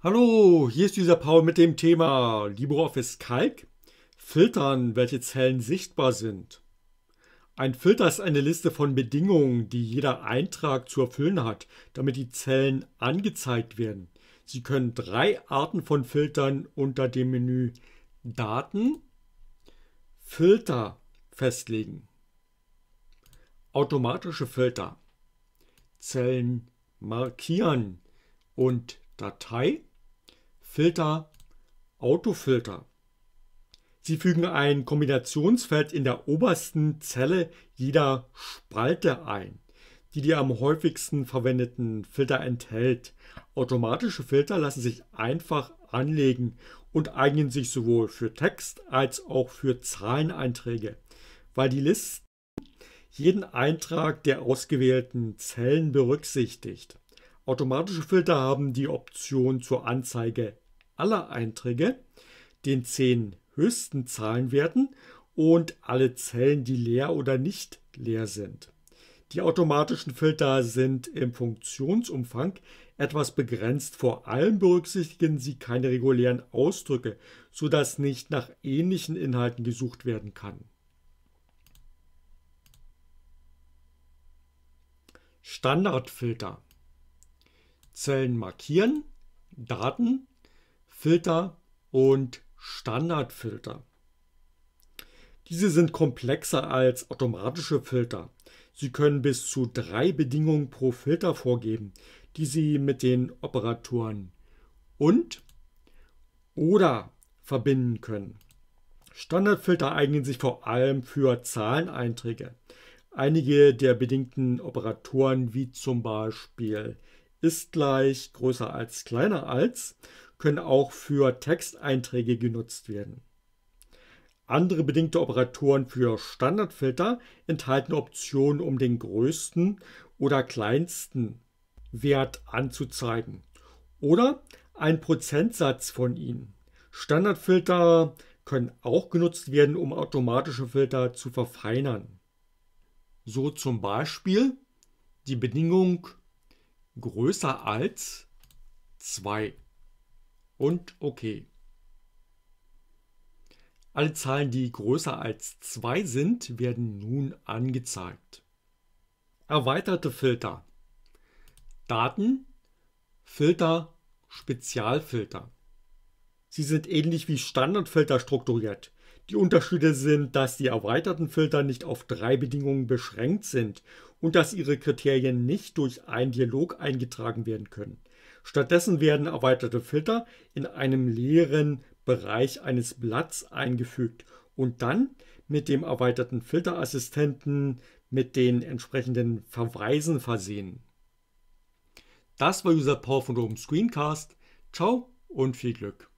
Hallo, hier ist dieser Paul mit dem Thema LibreOffice Calc. Filtern, welche Zellen sichtbar sind. Ein Filter ist eine Liste von Bedingungen, die jeder Eintrag zu erfüllen hat, damit die Zellen angezeigt werden. Sie können drei Arten von Filtern unter dem Menü Daten, Filter festlegen. Automatische Filter, Zellen markieren und Datei Filter Autofilter. Sie fügen ein Kombinationsfeld in der obersten Zelle jeder Spalte ein, die die am häufigsten verwendeten Filter enthält. Automatische Filter lassen sich einfach anlegen und eignen sich sowohl für Text als auch für Zahleneinträge, weil die Liste jeden Eintrag der ausgewählten Zellen berücksichtigt. Automatische Filter haben die Option zur Anzeige aller Einträge, den zehn höchsten Zahlenwerten und alle Zellen, die leer oder nicht leer sind. Die automatischen Filter sind im Funktionsumfang etwas begrenzt. Vor allem berücksichtigen sie keine regulären Ausdrücke, sodass nicht nach ähnlichen Inhalten gesucht werden kann. Standardfilter. Zellen markieren, Daten Filter und Standardfilter. Diese sind komplexer als automatische Filter. Sie können bis zu drei Bedingungen pro Filter vorgeben, die Sie mit den Operatoren und oder verbinden können. Standardfilter eignen sich vor allem für Zahleneinträge. Einige der bedingten Operatoren, wie zum Beispiel ist gleich größer als kleiner als können auch für Texteinträge genutzt werden. Andere bedingte Operatoren für Standardfilter enthalten Optionen, um den größten oder kleinsten Wert anzuzeigen oder einen Prozentsatz von ihnen. Standardfilter können auch genutzt werden, um automatische Filter zu verfeinern. So zum Beispiel die Bedingung größer als 2 und OK. Alle Zahlen, die größer als 2 sind, werden nun angezeigt. Erweiterte Filter. Daten, Filter, Spezialfilter. Sie sind ähnlich wie Standardfilter strukturiert. Die Unterschiede sind, dass die erweiterten Filter nicht auf drei Bedingungen beschränkt sind und dass ihre Kriterien nicht durch einen Dialog eingetragen werden können. Stattdessen werden erweiterte Filter in einem leeren Bereich eines Blatts eingefügt und dann mit dem erweiterten Filterassistenten mit den entsprechenden Verweisen versehen. Das war User Paul von Oben Screencast. Ciao und viel Glück.